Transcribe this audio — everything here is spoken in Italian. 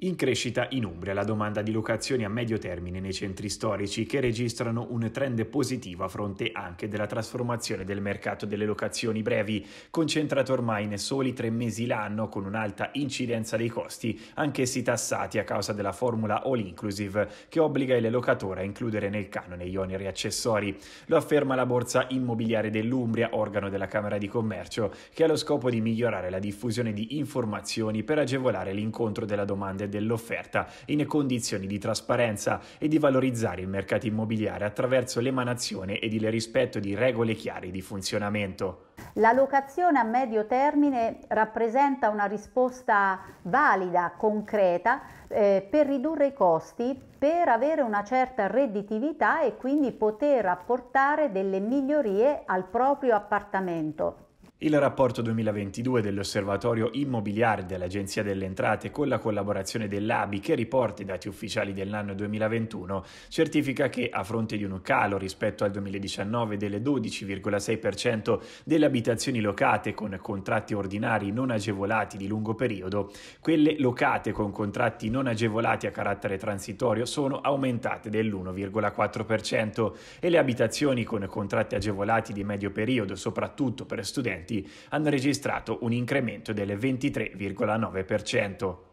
In crescita in Umbria la domanda di locazioni a medio termine nei centri storici che registrano un trend positivo a fronte anche della trasformazione del mercato delle locazioni brevi, concentrato ormai in soli tre mesi l'anno con un'alta incidenza dei costi, anch'essi tassati a causa della formula all inclusive che obbliga il locatore a includere nel canone gli oneri accessori. Lo afferma la Borsa Immobiliare dell'Umbria, organo della Camera di Commercio, che ha lo scopo di migliorare la diffusione di informazioni per agevolare l'incontro della domanda parte dell'offerta in condizioni di trasparenza e di valorizzare il mercato immobiliare attraverso l'emanazione ed il rispetto di regole chiare di funzionamento. La locazione a medio termine rappresenta una risposta valida, concreta, eh, per ridurre i costi, per avere una certa redditività e quindi poter apportare delle migliorie al proprio appartamento. Il rapporto 2022 dell'Osservatorio Immobiliare dell'Agenzia delle Entrate con la collaborazione dell'ABI che riporta i dati ufficiali dell'anno 2021 certifica che a fronte di un calo rispetto al 2019 delle 12,6% delle abitazioni locate con contratti ordinari non agevolati di lungo periodo, quelle locate con contratti non agevolati a carattere transitorio sono aumentate dell'1,4% e le abitazioni con contratti agevolati di medio periodo, soprattutto per studenti dipendenti hanno registrato un incremento del 23,9%.